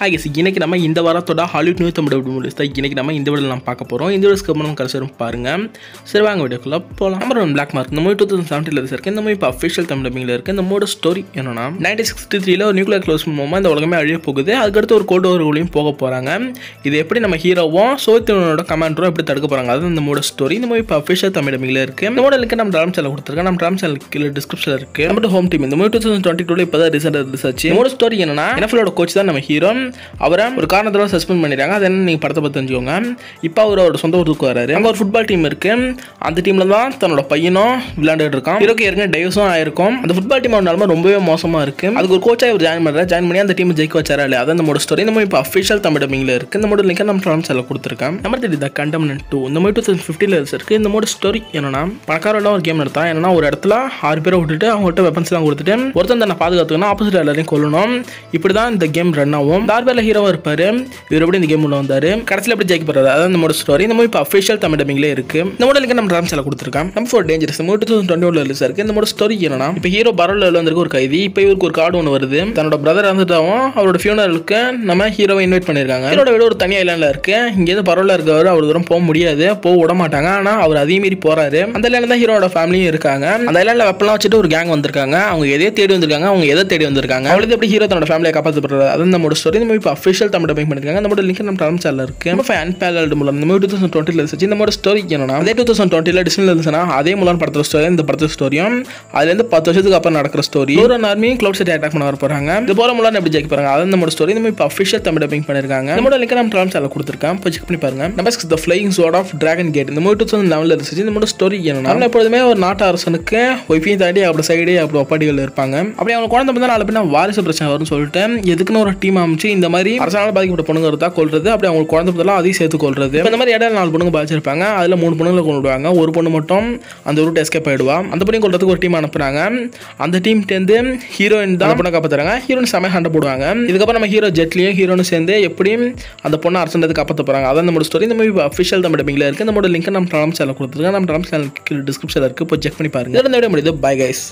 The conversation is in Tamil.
கேஸ் இன்னைக்கு நம்ம இந்த வாரத்தோட ஹாலிவுட் நியூஸ் தமிழ் அப்படி முடிச்சு தான் இன்னைக்கு நம்ம இந்த வீடியோ நம்ம பார்க்க போகிறோம் இந்த வீடியோஸ்க்கு அப்புறம் கடைசி வரும் பாருங்க சரி வாங்க வீடியோக்குள்ள போகலாம் நம்பர் பிளாக் மார்க் இந்த மூவி டூ தௌசண்ட் செவன்ட்டில் இருக்கு இந்த மூவி இப்போ அஃபிஷியல் தமிழ் டப்பிங்கில் இருக்குது இந்த மூட ஸ்டோரி என்னன்னா நைன்டி சிக்ஸ்டி த்ரீல ஒரு நியூக்ளியர் க்ளோஸ் மூலமாக இந்த உலகமே அழிய போகுது அதுக்கடுத்து ஒரு கோல்டு ஊழியும் போக போகிறாங்க இது எப்படி நம்ம ஹீரோவும் சோத்தியனோட கமாண்டரும் எப்படி தடுக்க போகிறாங்க அது இந்த மூட ஸ்டோரி இந்த மூவி இப்போ அஃபிஷியல் தமிழ் டப்பிங்கில் இருக்குது இந்த மூடலுக்கு நம்ம டிராம் சேனல் கொடுத்துருக்கோம் நம்ம டிராம் சேனல் கீழே டிஸ்கிரிப்ஷனில் இருக்குது நம்ம ஹோம் டீம் இந்த மூவி டூ தௌசண்ட் டுவெண்ட்டி டூல இப்போ தான் ரீசெண்டாக ரிலீஸ் ஆச்சு மூட ஸ்டோரி என்னன்னா என்எஃப்லோட கோச் தான் நம்ம ஹீரோ அவரை ஒரு காரணத்தோட சஸ்பெண்ட் பண்ணிடுறாங்க அது என்ன நீங்கள் படத்தை பற்றி தெரிஞ்சுக்கோங்க இப்போ அவர் அவர் சொந்த ஊருக்கு வராரு அங்கே ஒரு ஃபுட்பால் டீம் இருக்குது அந்த டீமில் தான் தன்னோட பையனும் விளையாண்டுட்டு இருக்கான் இருக்க ஏற்கனவே டைவர்ஸும் ஆயிருக்கும் அந்த ஃபுட்பால் டீம் நிலமை ரொம்பவே மோசமாக இருக்குது அதுக்கு ஒரு கோச்சாக இவர் ஜாயின் பண்ணுறாரு ஜாயின் பண்ணி அந்த டீம் ஜெயிக்க வச்சாரா இல்லை அதான் மோட ஸ்டோரி இந்த இப்போ அஃபிஷியல் தமிழ் டீமில் இருக்குது இந்த மாதிரி லிங்கை நம்ம ஃபிலிம் சேனல் கொடுத்துருக்கேன் நம்பர் தேடி த கண்டம்னன் டூ இந்த மாதிரி டூ தௌசண்ட் ஃபிஃப்டியில் இருக்குது இந்த மோட ஸ்டோரி என்னன்னா பணக்காரெல்லாம் ஒரு கேம் நடத்தான் என்னன்னா ஒரு இடத்துல ஆறு பேரை விட்டுட்டு அவங்கள்ட்ட வெப்பன்ஸ்லாம் கொடுத்துட்டு ஒருத்தன் தன்னை பாதுகாத்துக்கணும் ஆப்போசிட் எல்லாரையும் கொள்ளணும் இப்படி தான் இந்த கேம் ரன் ஆகும் பார்வேல ஹீரோவாக இருப்பார் இவர் எப்படி இந்த கேம் உள்ள வந்தார் கடைசியில் எப்படி ஜெயிக்க போறாரு அதான் நம்மளோட ஸ்டோரி இந்த மூவி இப்போ அஃபிஷியல் தமிழ் டப்பிங்லேயே இருக்கு இந்த மாடலுக்கு நம்ம ராம்சால கொடுத்துருக்கான் நம்ம ஃபோர் டேஞ்சரஸ் மூணு டூ தௌசண்ட் டுவெண்ட்டி ஒன்ல இருக்கு இந்த மாதிரி ஸ்டோரி என்னன்னா இப்போ ஹீரோ பரோலில் வந்திருக்கு ஒரு கைதி இப்போ இவருக்கு ஒரு கார்டு ஒன்று வருது தன்னோட பிரதர் வந்துட்டாவும் அவரோட ஃபியூனருக்கு நம்ம ஹீரோவை இன்வைட் பண்ணியிருக்காங்க ஹீரோட வீடு ஒரு தனி இல்லாமல் இருக்கு இங்கே பரோலில் இருக்கவர் அவர் தூரம் போக முடியாது போக விட மாட்டாங்க ஆனால் அவர் அதே மீறி போறாரு அந்த இல்லாமல் தான் ஹீரோட ஃபேமிலியும் இருக்காங்க அந்த இல்லாமல் வெப்பலாம் வச்சுட்டு ஒரு கேங் வந்திருக்காங்க அவங்க எதே தேடி வந்திருக்காங்க அவங்க எதை தேடி வந்திருக்காங்க அவளுக்கு எப்படி ஹீரோ தன்னோட ஃபேமிலியை காப்பாற்ற அதான் அது நம்மளோட ஸ்டோரி மூவி இப்போ அஃபிஷியல் தமிழ் டப்பிங் பண்ணிருக்காங்க நம்மளோட லிங்க் நம்ம டலம் சேனல் இருக்கு நம்ம ஃபேன் பேலல்டு மூலம் நம்ம டூ தௌசண்ட் டுவெண்ட்டில் இருந்துச்சு இந்த மாதிரி ஸ்டோரி என்னன்னா அதே டூ தௌசண்ட் டுவெண்ட்டில் டிசைனில் இருந்துச்சுன்னா அதே மூலம் படத்தோட ஸ்டோரி இந்த படத்தோட ஸ்டோரியும் அதுலேருந்து பத்து வருஷத்துக்கு அப்புறம் நடக்கிற ஸ்டோரி ஒரு ஆர்மி கிளவுட் செட் அட்டாக் பண்ண வர போகிறாங்க இது போல மூலம் எப்படி ஜெயிக்க போகிறாங்க அது நம்ம ஸ்டோரி நம்ம இப்போ அஃபிஷியல் தமிழ் டப்பிங் பண்ணிருக்காங்க நம்ம லிங்க் நம்ம டலம் சேனல் கொடுத்துருக்கோம் இப்போ செக் பண்ணி பாருங்க நம்ம the flying sword of dragon gate இந்த மூவி டூ தௌசண்ட் லெவலில் இருந்துச்சு இந்த நம்மளோட ஸ்டோரி என்னன்னா நம்ம எப்பொழுதுமே ஒரு நாட்டு அரசனுக்கு ஒய்ஃபையும் தாண்டி அப்படி சைடு அப்படி ஒப்பாடிகள் இருப்பாங்க அப்படி அவங்க குழந்தை பார்த்தா நாலு பேர் வாரிசு பிரச்சனை வரும்னு சொல்லிட்டு எதுக்குன்னு ஒரு டீம் அமைச்சு இந்த மாதிரி அரசாங்கம் பாதிக்கப்பட்ட பொண்ணுங்க இருந்தால் கொள்றது அப்படி அவங்க குழந்தை பிறந்தலாம் அதையும் சேர்த்து கொள்றது இந்த மாதிரி இடம் நாலு பொண்ணுங்க பாதிச்சிருப்பாங்க அதில் மூணு பொண்ணுங்களை கொண்டுடுவாங்க ஒரு பொண்ணு மட்டும் அந்த ரூட் எஸ்கேப் ஆகிடுவா அந்த பொண்ணு கொள்றதுக்கு ஒரு டீம் அனுப்புறாங்க அந்த சேர்ந்து ஹீரோயின் தான் பொண்ணை காப்பாற்றுறாங்க ஹீரோயின் செமையாக சண்டை போடுவாங்க இதுக்கப்புறம் நம்ம ஹீரோ ஜெட்லியும் ஹீரோனும் சேர்ந்து எப்படியும் அந்த பொண்ணை அரசாங்கத்துக்கு காப்பாற்ற போகிறாங்க அதான் நம்மளோட ஸ்டோரி இந்த மாதிரி அஃபிஷியல் தான் டப்பிங்கில் இருக்குது நம்மளோட லிங்க் நம்ம ட்ராம் சேனல் கொடுத்துருக்கேன் நம்ம ட்ராம் சேனல் டிஸ்கிரிப்ஷனில் இருக்குது இப்போ செக் பண்ணி பாருங்கள் இந்த முடியுது பை கைஸ்